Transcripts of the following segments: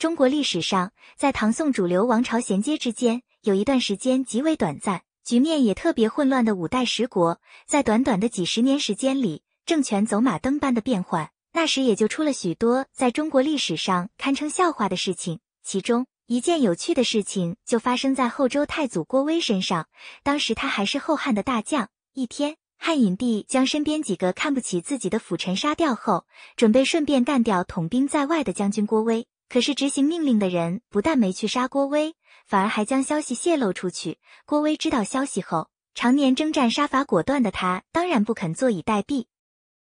中国历史上，在唐宋主流王朝衔接之间，有一段时间极为短暂，局面也特别混乱的五代十国，在短短的几十年时间里，政权走马灯般的变换。那时也就出了许多在中国历史上堪称笑话的事情。其中一件有趣的事情就发生在后周太祖郭威身上。当时他还是后汉的大将。一天，汉隐帝将身边几个看不起自己的辅臣杀掉后，准备顺便干掉统兵在外的将军郭威。可是执行命令的人不但没去杀郭威，反而还将消息泄露出去。郭威知道消息后，常年征战、杀伐果断的他当然不肯坐以待毙。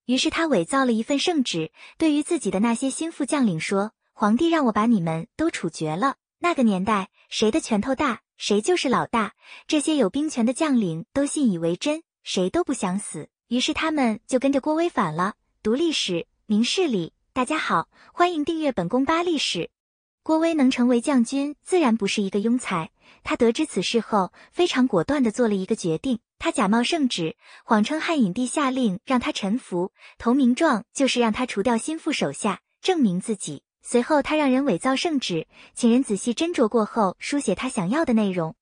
于是他伪造了一份圣旨，对于自己的那些心腹将领说：“皇帝让我把你们都处决了。”那个年代，谁的拳头大，谁就是老大。这些有兵权的将领都信以为真，谁都不想死。于是他们就跟着郭威反了。读历史，明事理。大家好，欢迎订阅《本宫八历史》。郭威能成为将军，自然不是一个庸才。他得知此事后，非常果断地做了一个决定。他假冒圣旨，谎称汉隐帝下令让他臣服，投名状就是让他除掉心腹手下，证明自己。随后，他让人伪造圣旨，请人仔细斟酌过后书写他想要的内容。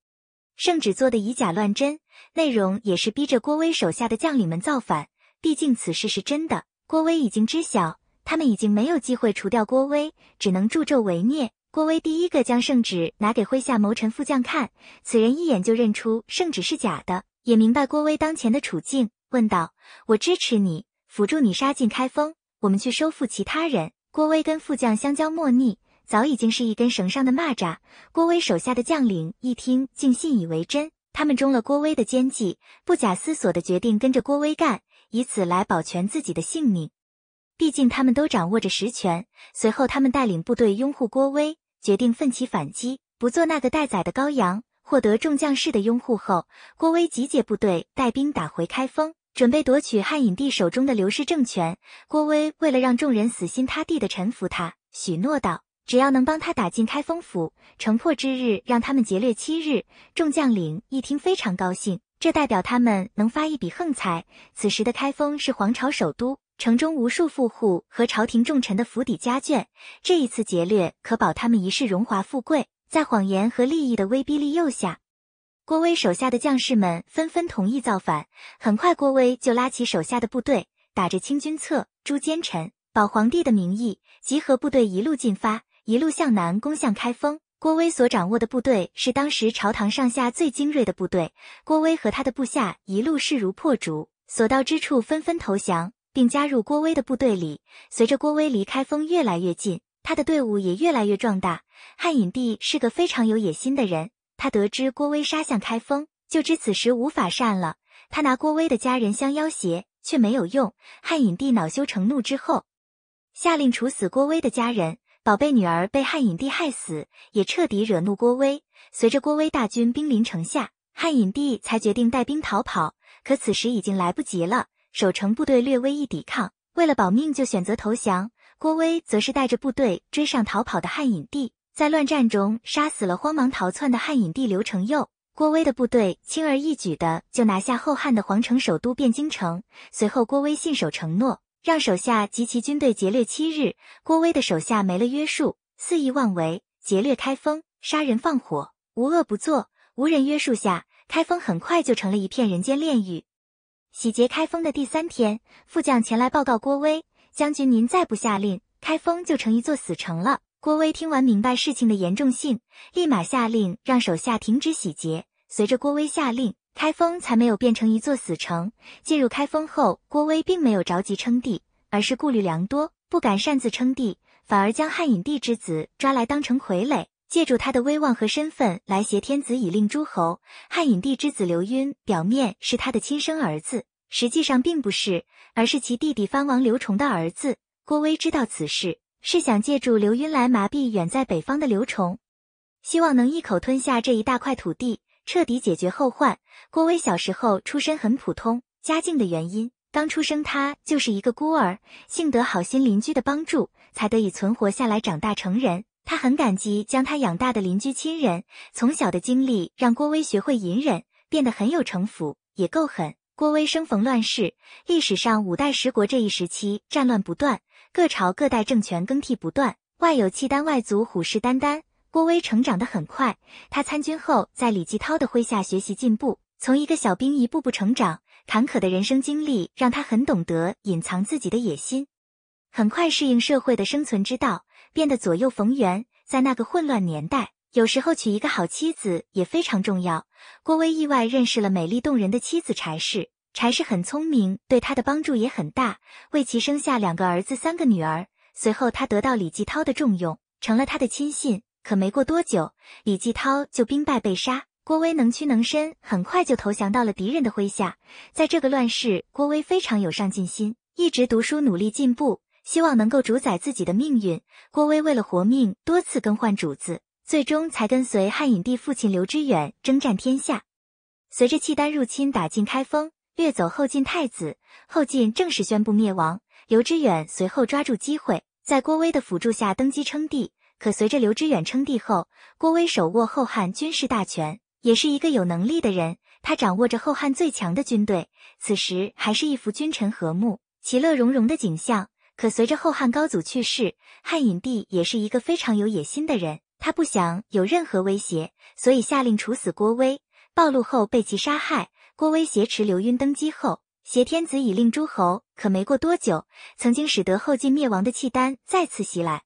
圣旨做的以假乱真，内容也是逼着郭威手下的将领们造反。毕竟此事是真的，郭威已经知晓。他们已经没有机会除掉郭威，只能助纣为虐。郭威第一个将圣旨拿给麾下谋臣副将看，此人一眼就认出圣旨是假的，也明白郭威当前的处境，问道：“我支持你，辅助你杀进开封，我们去收复其他人。”郭威跟副将相交莫逆，早已经是一根绳上的蚂蚱。郭威手下的将领一听，竟信以为真，他们中了郭威的奸计，不假思索的决定跟着郭威干，以此来保全自己的性命。毕竟他们都掌握着实权。随后，他们带领部队拥护郭威，决定奋起反击，不做那个待宰的羔羊。获得众将士的拥护后，郭威集结部队，带兵打回开封，准备夺取汉隐帝手中的刘氏政权。郭威为了让众人死心塌地的臣服他，许诺道：“只要能帮他打进开封府，城破之日让他们劫掠七日。”众将领一听非常高兴，这代表他们能发一笔横财。此时的开封是皇朝首都。城中无数富户和朝廷重臣的府邸家眷，这一次劫掠可保他们一世荣华富贵。在谎言和利益的威逼利诱下，郭威手下的将士们纷纷同意造反。很快，郭威就拉起手下的部队，打着清君侧、诛奸臣、保皇帝的名义，集合部队，一路进发，一路向南攻向开封。郭威所掌握的部队是当时朝堂上下最精锐的部队。郭威和他的部下一路势如破竹，所到之处纷纷投降。并加入郭威的部队里。随着郭威离开封越来越近，他的队伍也越来越壮大。汉隐帝是个非常有野心的人，他得知郭威杀向开封，就知此时无法善了。他拿郭威的家人相要挟，却没有用。汉隐帝恼羞成怒之后，下令处死郭威的家人。宝贝女儿被汉隐帝害死，也彻底惹怒郭威。随着郭威大军兵临城下，汉隐帝才决定带兵逃跑。可此时已经来不及了。守城部队略微一抵抗，为了保命就选择投降。郭威则是带着部队追上逃跑的汉隐帝，在乱战中杀死了慌忙逃窜的汉隐帝刘承佑。郭威的部队轻而易举的就拿下后汉的皇城首都汴京城。随后，郭威信守承诺，让手下及其军队劫掠七日。郭威的手下没了约束，肆意妄为，劫掠开封，杀人放火，无恶不作。无人约束下，开封很快就成了一片人间炼狱。洗劫开封的第三天，副将前来报告郭威将军：“您再不下令，开封就成一座死城了。”郭威听完，明白事情的严重性，立马下令让手下停止洗劫。随着郭威下令，开封才没有变成一座死城。进入开封后，郭威并没有着急称帝，而是顾虑良多，不敢擅自称帝，反而将汉隐帝之子抓来当成傀儡。借助他的威望和身份来挟天子以令诸侯。汉隐帝之子刘赟表面是他的亲生儿子，实际上并不是，而是其弟弟藩王刘崇的儿子。郭威知道此事，是想借助刘赟来麻痹远在北方的刘崇，希望能一口吞下这一大块土地，彻底解决后患。郭威小时候出身很普通，家境的原因，刚出生他就是一个孤儿，幸得好心邻居的帮助，才得以存活下来，长大成人。他很感激将他养大的邻居亲人。从小的经历让郭威学会隐忍，变得很有城府，也够狠。郭威生逢乱世，历史上五代十国这一时期战乱不断，各朝各代政权更替不断，外有契丹外族虎视眈眈。郭威成长得很快，他参军后在李继韬的麾下学习进步，从一个小兵一步步成长。坎坷的人生经历让他很懂得隐藏自己的野心，很快适应社会的生存之道。变得左右逢源，在那个混乱年代，有时候娶一个好妻子也非常重要。郭威意外认识了美丽动人的妻子柴氏，柴氏很聪明，对他的帮助也很大，为其生下两个儿子、三个女儿。随后，他得到李继涛的重用，成了他的亲信。可没过多久，李继涛就兵败被杀，郭威能屈能伸，很快就投降到了敌人的麾下。在这个乱世，郭威非常有上进心，一直读书努力进步。希望能够主宰自己的命运。郭威为了活命，多次更换主子，最终才跟随汉隐帝父亲刘知远征战天下。随着契丹入侵打进开封，掠走后晋太子，后晋正式宣布灭亡。刘知远随后抓住机会，在郭威的辅助下登基称帝。可随着刘知远称帝后，郭威手握后汉军事大权，也是一个有能力的人。他掌握着后汉最强的军队，此时还是一幅君臣和睦、其乐融融的景象。可随着后汉高祖去世，汉隐帝也是一个非常有野心的人，他不想有任何威胁，所以下令处死郭威。暴露后被其杀害。郭威挟持刘赟登基后，挟天子以令诸侯。可没过多久，曾经使得后晋灭亡的契丹再次袭来。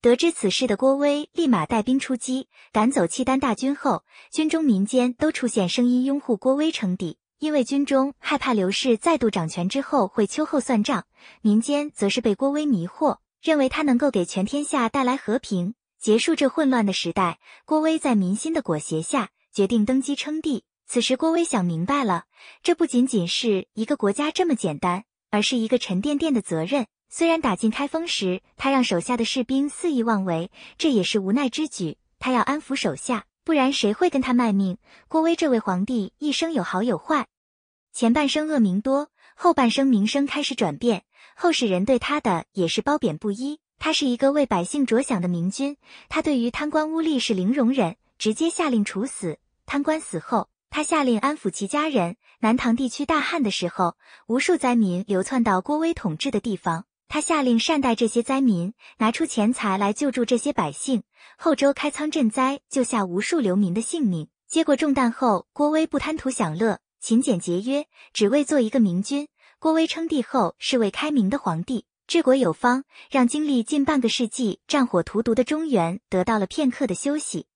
得知此事的郭威立马带兵出击，赶走契丹大军后，军中民间都出现声音拥护郭威称帝。因为军中害怕刘氏再度掌权之后会秋后算账，民间则是被郭威迷惑，认为他能够给全天下带来和平，结束这混乱的时代。郭威在民心的裹挟下决定登基称帝。此时郭威想明白了，这不仅仅是一个国家这么简单，而是一个沉甸甸的责任。虽然打进开封时，他让手下的士兵肆意妄为，这也是无奈之举。他要安抚手下，不然谁会跟他卖命？郭威这位皇帝一生有好有坏。前半生恶名多，后半生名声开始转变。后世人对他的也是褒贬不一。他是一个为百姓着想的明君，他对于贪官污吏是零容忍，直接下令处死。贪官死后，他下令安抚其家人。南唐地区大旱的时候，无数灾民流窜到郭威统治的地方，他下令善待这些灾民，拿出钱财来救助这些百姓。后周开仓赈灾，救下无数流民的性命。接过重担后，郭威不贪图享乐。勤俭节约，只为做一个明君。郭威称帝后是位开明的皇帝，治国有方，让经历近半个世纪战火荼毒的中原得到了片刻的休息，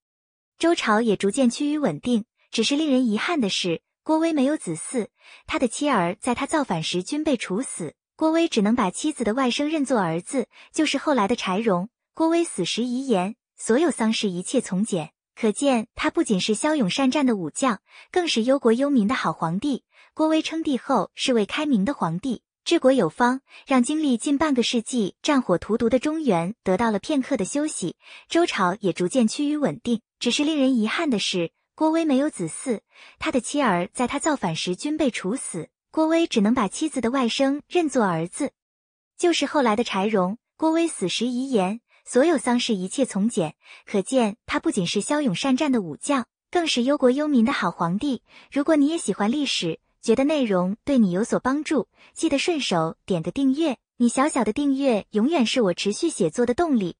周朝也逐渐趋于稳定。只是令人遗憾的是，郭威没有子嗣，他的妻儿在他造反时均被处死，郭威只能把妻子的外甥认作儿子，就是后来的柴荣。郭威死时遗言：所有丧事一切从简。可见，他不仅是骁勇善战的武将，更是忧国忧民的好皇帝。郭威称帝后，是位开明的皇帝，治国有方，让经历近半个世纪战火荼毒的中原得到了片刻的休息，周朝也逐渐趋于稳定。只是令人遗憾的是，郭威没有子嗣，他的妻儿在他造反时均被处死，郭威只能把妻子的外甥认作儿子，就是后来的柴荣。郭威死时遗言。所有丧事一切从简，可见他不仅是骁勇善战的武将，更是忧国忧民的好皇帝。如果你也喜欢历史，觉得内容对你有所帮助，记得顺手点个订阅。你小小的订阅，永远是我持续写作的动力。